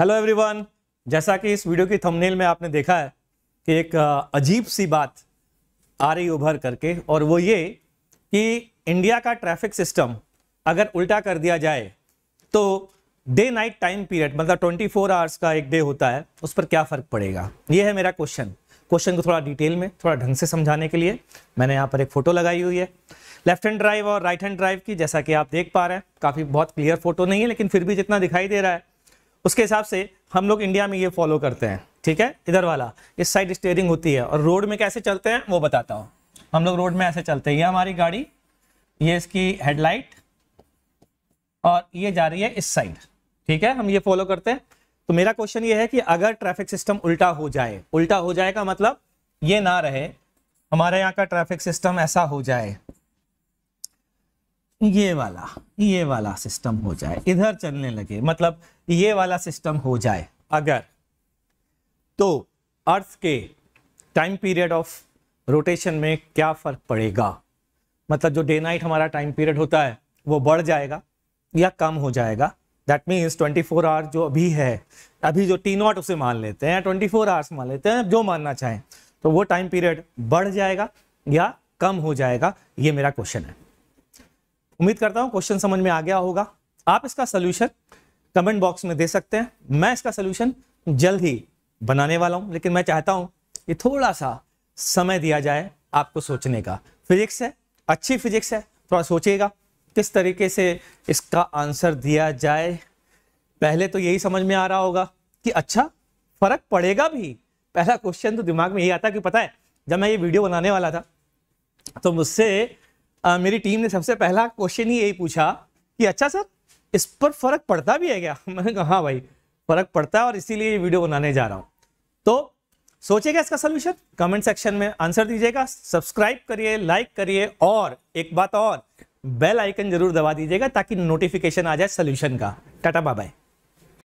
hello everyone जैसा कि इस वीडियो की थंबनेल में आपने देखा है कि एक अजीब सी बात आ रही उभर करके और वो ये कि इंडिया का ट्रैफिक सिस्टम अगर उल्टा कर दिया जाए तो डे नाइट टाइम पीरियड मतलब 24 फोर आवर्स का एक डे होता है उस पर क्या फ़र्क पड़ेगा ये है मेरा क्वेश्चन क्वेश्चन को थोड़ा डिटेल में थोड़ा ढंग से समझाने के लिए मैंने यहाँ पर एक फ़ोटो लगाई हुई है लेफ्ट हैंड ड्राइव और राइट हैंड ड्राइव की जैसा कि आप देख पा रहे हैं काफ़ी बहुत क्लियर फोटो नहीं है लेकिन फिर भी जितना दिखाई दे रहा है उसके हिसाब से हम लोग इंडिया में ये फॉलो करते हैं ठीक है इधर वाला इस साइड स्टेयरिंग होती है और रोड में कैसे चलते हैं वो बताता हूँ हम लोग रोड में ऐसे चलते हैं ये हमारी गाड़ी ये इसकी हेडलाइट और ये जा रही है इस साइड ठीक है हम ये फॉलो करते हैं तो मेरा क्वेश्चन ये है कि अगर ट्रैफिक सिस्टम उल्टा हो जाए उल्टा हो जाए का मतलब ये ना रहे हमारे यहाँ का ट्रैफिक सिस्टम ऐसा हो जाए ये वाला ये वाला सिस्टम हो जाए इधर चलने लगे मतलब ये वाला सिस्टम हो जाए अगर तो अर्थ के टाइम पीरियड ऑफ रोटेशन में क्या फर्क पड़ेगा मतलब जो डे नाइट हमारा टाइम पीरियड होता है वो बढ़ जाएगा या कम हो जाएगा दैट मीन्स 24 फोर आवर जो अभी है अभी जो टी नॉट उसे मान लेते हैं 24 फोर आवर्स मान लेते हैं जो मानना चाहें तो वो टाइम पीरियड बढ़ जाएगा या कम हो जाएगा ये मेरा क्वेश्चन है उम्मीद करता हूँ क्वेश्चन समझ में आ गया होगा आप इसका सोल्यूशन कमेंट बॉक्स में दे सकते हैं मैं इसका सोल्यूशन जल्द ही बनाने वाला हूँ लेकिन मैं चाहता हूँ कि थोड़ा सा समय दिया जाए आपको सोचने का फिजिक्स है अच्छी फिजिक्स है थोड़ा सोचिएगा किस तरीके से इसका आंसर दिया जाए पहले तो यही समझ में आ रहा होगा कि अच्छा फर्क पड़ेगा भी पहला क्वेश्चन तो दिमाग में यही आता कि पता है जब मैं ये वीडियो बनाने वाला था तो मुझसे आ, मेरी टीम ने सबसे पहला क्वेश्चन ही यही पूछा कि अच्छा सर इस पर फर्क पड़ता भी है क्या मैंने कहा हाँ भाई फर्क पड़ता है और इसीलिए ये वीडियो बनाने जा रहा हूँ तो सोचेगा इसका सोल्यूशन कमेंट सेक्शन में आंसर दीजिएगा सब्सक्राइब करिए लाइक करिए और एक बात और बेल आइकन जरूर दबा दीजिएगा ताकि नोटिफिकेशन आ जाए सोल्यूशन का टाटा बाय